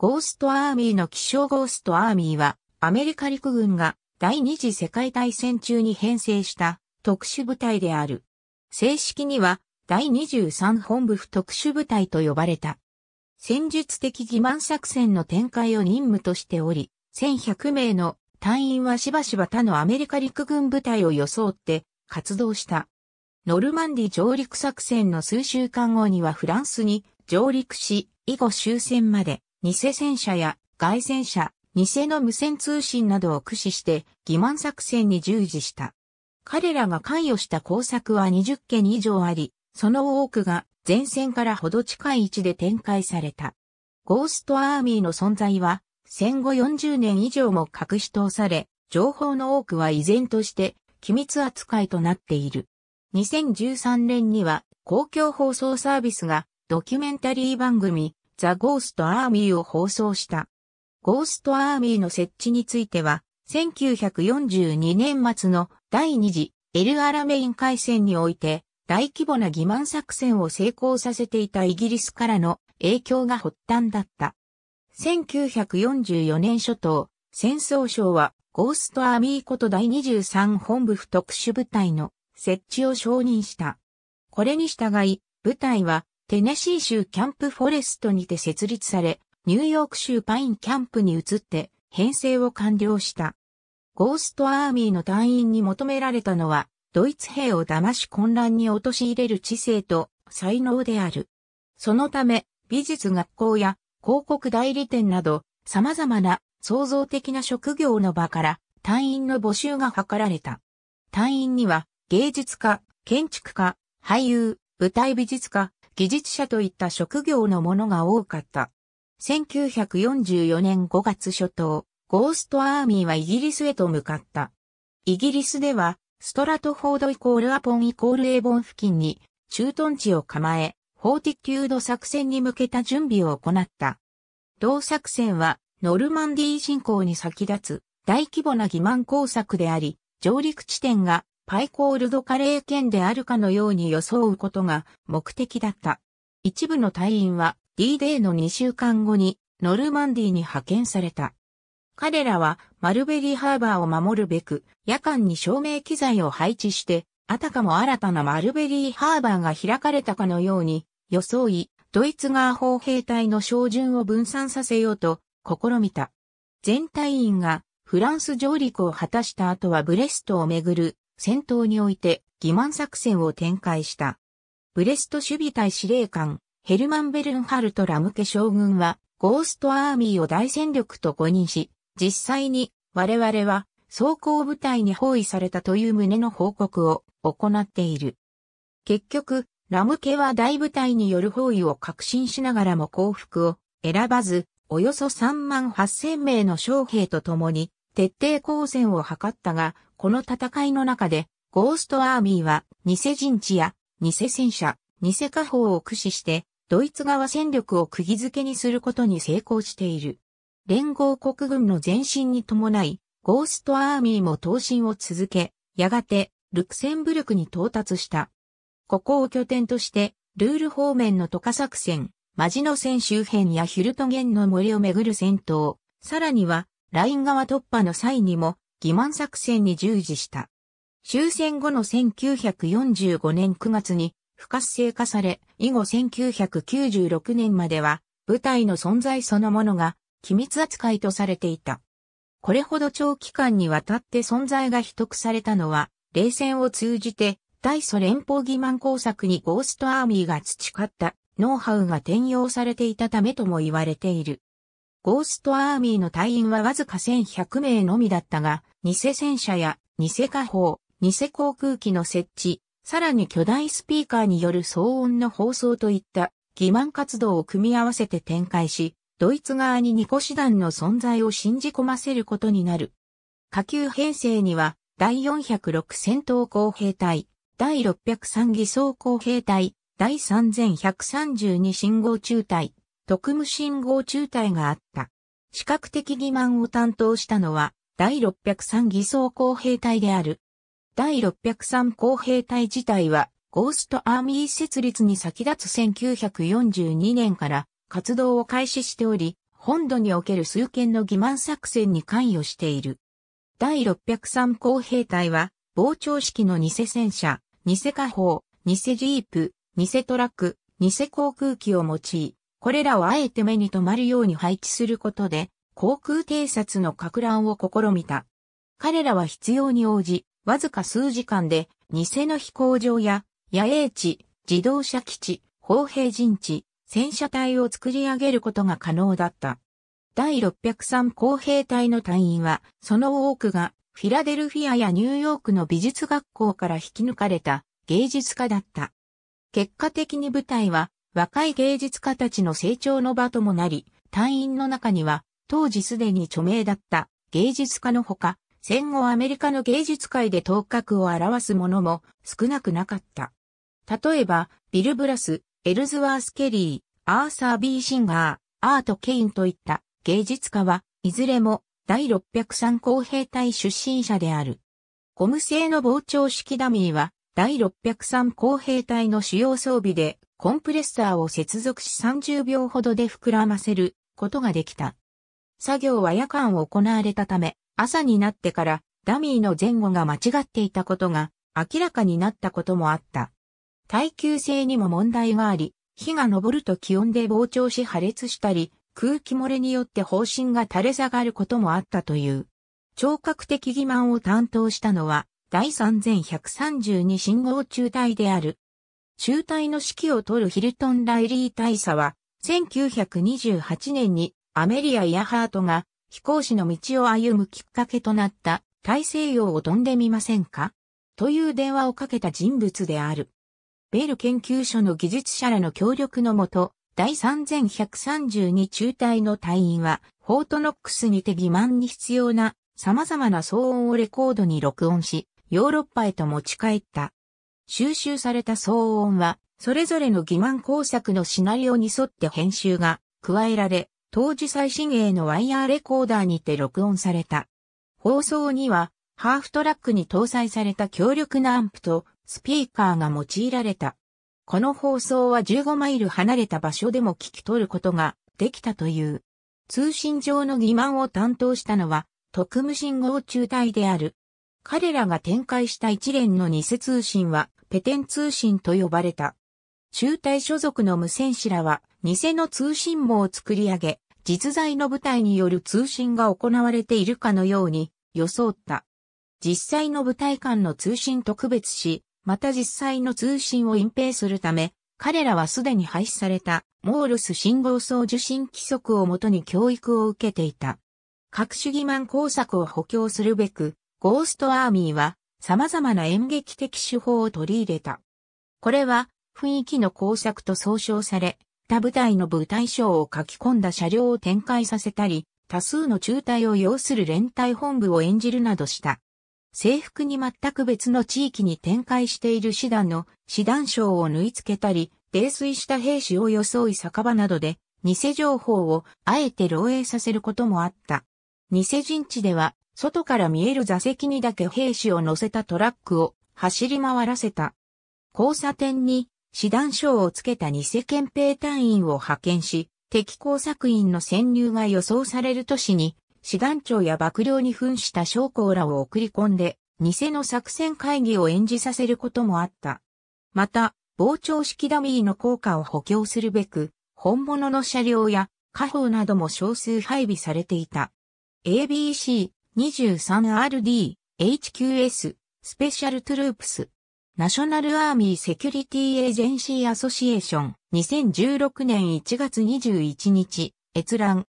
ゴーストアーミーの気象ゴーストアーミーは、アメリカ陸軍が第二次世界大戦中に編成した特殊部隊である。正式には第23本部府特殊部隊と呼ばれた。戦術的欺瞞作戦の展開を任務としており、1100名の隊員はしばしば他のアメリカ陸軍部隊を装って活動した。ノルマンディ上陸作戦の数週間後にはフランスに上陸し、以後終戦まで偽戦車や外戦車、偽の無線通信などを駆使して欺瞞作戦に従事した。彼らが関与した工作は20件以上あり、その多くが前線からほど近い位置で展開された。ゴーストアーミーの存在は戦後40年以上も隠し通され、情報の多くは依然として機密扱いとなっている。2013年には公共放送サービスがドキュメンタリー番組ザ・ゴースト・アーミーを放送した。ゴースト・アーミーの設置については、1942年末の第2次エル・アラメイン海戦において、大規模な欺瞞作戦を成功させていたイギリスからの影響が発端だった。1944年初頭、戦争省はゴーストアーミーこと第23本部不特殊部隊の設置を承認した。これに従い、部隊はテネシー州キャンプフォレストにて設立され、ニューヨーク州パインキャンプに移って編成を完了した。ゴーストアーミーの隊員に求められたのは、ドイツ兵を騙し混乱に陥れる知性と才能である。そのため、美術学校や広告代理店など、様々な創造的な職業の場から隊員の募集が図られた。隊員には芸術家、建築家、俳優、舞台美術家、技術者といった職業のものが多かった。1944年5月初頭、ゴーストアーミーはイギリスへと向かった。イギリスでは、ストラトフォードイコールアポンイコールエーボン付近に、駐屯地を構え、フォーティキュード作戦に向けた準備を行った。同作戦は、ノルマンディー侵攻に先立つ、大規模な欺瞞工作であり、上陸地点がパイコールドカレー圏であるかのように装うことが目的だった。一部の隊員は D-Day の2週間後にノルマンディに派遣された。彼らはマルベリーハーバーを守るべく夜間に照明機材を配置してあたかも新たなマルベリーハーバーが開かれたかのように装いドイツ側砲兵隊の照準を分散させようと試みた。全隊員がフランス上陸を果たした後はブレストをめぐる戦闘において欺瞞作戦を展開した。ブレスト守備隊司令官、ヘルマン・ベルンハルト・ラムケ将軍は、ゴーストアーミーを大戦力と誤認し、実際に我々は装甲部隊に包囲されたという旨の報告を行っている。結局、ラムケは大部隊による包囲を確信しながらも降伏を選ばず、およそ3万8000名の将兵と共に徹底抗戦を図ったが、この戦いの中で、ゴーストアーミーは、偽陣地や、偽戦車、偽火砲を駆使して、ドイツ側戦力を釘付けにすることに成功している。連合国軍の前進に伴い、ゴーストアーミーも闘進を続け、やがて、ルクセンブルクに到達した。ここを拠点として、ルール方面の渡河作戦、マジノ戦周辺やヒルトゲンの森をめぐる戦闘、さらには、ライン側突破の際にも、欺瞞作戦に従事した。終戦後の1945年9月に不活性化され、以後1996年までは部隊の存在そのものが機密扱いとされていた。これほど長期間にわたって存在が秘匿されたのは、冷戦を通じて大ソ連邦欺瞞工作にゴーストアーミーが培ったノウハウが転用されていたためとも言われている。ゴーストアーミーの隊員はわずか1100名のみだったが、偽戦車や偽火砲、偽航空機の設置、さらに巨大スピーカーによる騒音の放送といった欺瞞活動を組み合わせて展開し、ドイツ側に二個師団の存在を信じ込ませることになる。下級編成には、第406戦闘工兵隊、第603偽装工兵隊、第3132信号中隊、特務信号中隊があった。視覚的欺瞞を担当したのは、第603偽装工兵隊である。第603工兵隊自体は、ゴーストアーミー設立に先立つ1942年から活動を開始しており、本土における数件の欺瞞作戦に関与している。第603工兵隊は、膨張式の偽戦車、偽火砲、偽ジープ、偽トラック、偽航空機を用い、これらをあえて目に留まるように配置することで、航空偵察の格乱を試みた。彼らは必要に応じ、わずか数時間で、偽の飛行場や、野営地、自動車基地、砲兵陣地、戦車隊を作り上げることが可能だった。第603航兵隊の隊員は、その多くが、フィラデルフィアやニューヨークの美術学校から引き抜かれた芸術家だった。結果的に舞台は、若い芸術家たちの成長の場ともなり、隊員の中には、当時すでに著名だった芸術家のほか、戦後アメリカの芸術界で頭角を表すものも少なくなかった。例えば、ビル・ブラス、エルズワース・ケリー、アーサー・ビー・シンガー、アート・ケインといった芸術家はいずれも第603工兵隊出身者である。ゴム製の膨張式ダミーは第603工兵隊の主要装備でコンプレッサーを接続し30秒ほどで膨らませることができた。作業は夜間行われたため、朝になってからダミーの前後が間違っていたことが明らかになったこともあった。耐久性にも問題があり、火が昇ると気温で膨張し破裂したり、空気漏れによって方針が垂れ下がることもあったという。聴覚的欺瞞を担当したのは、第3132信号中隊である。中隊の指揮を取るヒルトン・ライリー大佐は、1928年にアメリア・イヤハートが飛行士の道を歩むきっかけとなった大西洋を飛んでみませんかという電話をかけた人物である。ベール研究所の技術者らの協力のもと、第3132中隊の隊員は、フォートノックスにて欺瞞に必要な様々な騒音をレコードに録音し、ヨーロッパへと持ち帰った。収集された騒音は、それぞれの欺瞞工作のシナリオに沿って編集が加えられ、当時最新鋭のワイヤーレコーダーにて録音された。放送には、ハーフトラックに搭載された強力なアンプとスピーカーが用いられた。この放送は15マイル離れた場所でも聞き取ることができたという。通信上の欺瞞を担当したのは特務信号中隊である。彼らが展開した一連の偽通信はペテン通信と呼ばれた。中隊所属の無線士らは、偽の通信網を作り上げ、実在の部隊による通信が行われているかのように装った。実際の部隊間の通信と区別し、また実際の通信を隠蔽するため、彼らはすでに廃止されたモールス信号送受信規則をもとに教育を受けていた。各種疑瞞工作を補強するべく、ゴーストアーミーは様々な演劇的手法を取り入れた。これは雰囲気の工作と総称され、他部隊の部隊章を書き込んだ車両を展開させたり、多数の中隊を要する連隊本部を演じるなどした。制服に全く別の地域に展開している師団の師団章を縫い付けたり、泥酔した兵士を装い酒場などで、偽情報をあえて漏洩させることもあった。偽陣地では、外から見える座席にだけ兵士を乗せたトラックを走り回らせた。交差点に師団賞をつけた偽憲兵隊員を派遣し、敵工作員の潜入が予想される都市に、師団長や幕僚に扮した将校らを送り込んで、偽の作戦会議を演じさせることもあった。また、膨張式ダミーの効果を補強するべく、本物の車両や火砲なども少数配備されていた。ABC、23RD、HQS、スペシャルトゥループス、ナショナルアーミーセキュリティエージェンシーアソシエーション2016年1月21日閲覧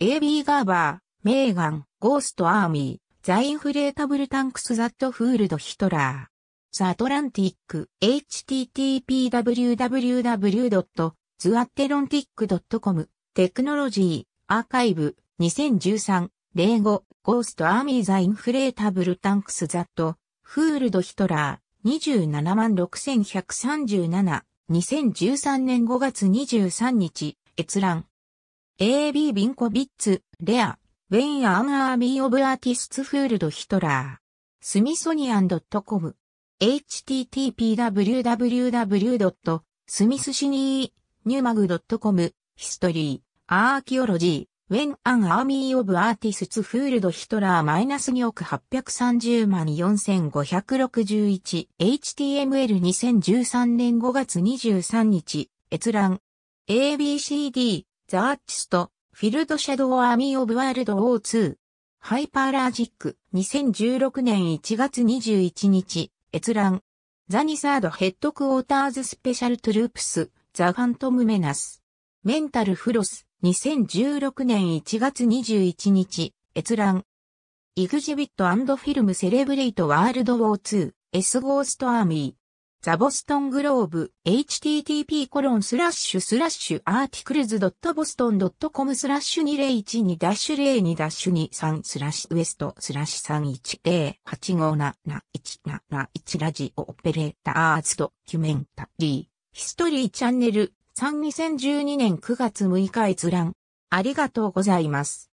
AB ガーバー、メーガン、ゴーストアーミー、ザインフレータブルタンクスザットフールドヒトラー。ザ・アトランティック、http://www.theatlantic.com、テクノロジー、アーカイブ、2013、05、ゴーストアーミーザインフレータブルタンクスザット、フールドヒトラー。27万6137、2013年5月23日、閲覧。AB ビンコビッツ、レア、ウェイン・アン・アービー・オブ・アーティスツ・フールド・ヒトラー。スミソニアン・ドット・コム。h t t p w w w s m i t h s ニ n y n e w m a g c o m ヒストリー、アーキオロジー。When an army of artists fooled Hitler-2 億830万4561 HTML2013 年5月23日閲覧 ABCD The Artist Field Shadow Army of World War II ハイパーラージック2016年1月21日閲覧 The t h e Nizard a a r d q u ザニサードヘッドクォーターズスペシャルトゥループ m ザファント Mental Floss 2016年1月21日、閲覧。イグジビットフィルムセレブレイトワールドウォー2、S ゴーストアーミー。ザボストングローブ、http コロンスラッシュスラッシュアーティクルズドットボストンドットコムスラッシュ2012-02-23スラッシュウエストスラッシュ3 1 0 8 5 7 7 1ラジオオペレーターズドキュメンタリーヒストリーチャンネル32012年9月6日閲覧。ありがとうございます。